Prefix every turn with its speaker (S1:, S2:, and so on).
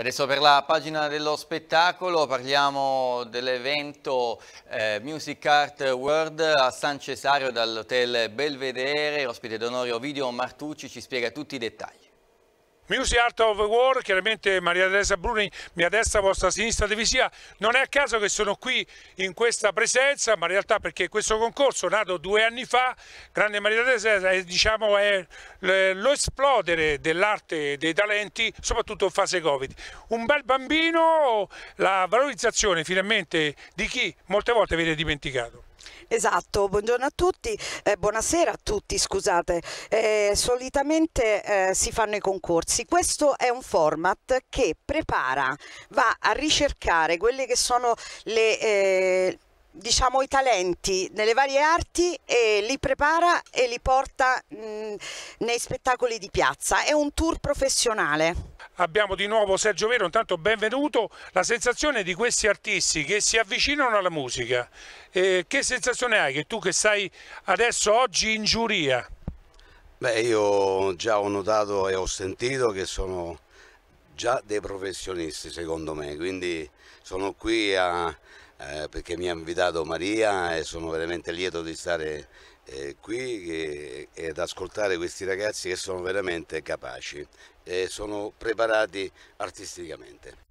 S1: Adesso per la pagina dello spettacolo parliamo dell'evento eh, Music Art World a San Cesario dall'Hotel Belvedere, ospite d'onore Ovidio Martucci ci spiega tutti i dettagli.
S2: Music Art of War, chiaramente Maria Teresa Bruni, mia destra, vostra sinistra divisiva, non è a caso che sono qui in questa presenza, ma in realtà perché questo concorso nato due anni fa, grande Maria Teresa, è, diciamo, è lo esplodere dell'arte e dei talenti, soprattutto in fase Covid. Un bel bambino, la valorizzazione finalmente di chi molte volte viene dimenticato.
S3: Esatto, buongiorno a tutti, eh, buonasera a tutti, scusate. Eh, solitamente eh, si fanno i concorsi. Questo è un format che prepara, va a ricercare quelle che sono le eh, diciamo i talenti nelle varie arti e li prepara e li porta mh, mm, nei spettacoli di piazza. È un tour professionale abbiamo di nuovo
S2: Sergio Vero, intanto benvenuto. La sensazione di questi artisti che si avvicinano alla musica, eh, che sensazione hai che tu che stai adesso oggi in giuria?
S4: Beh, io già ho notato e ho sentito che sono già dei professionisti secondo me, quindi sono qui a eh, perché mi ha invitato Maria e sono veramente lieto di stare eh, qui e, eh, ed ascoltare questi ragazzi che sono veramente capaci e sono preparati artisticamente.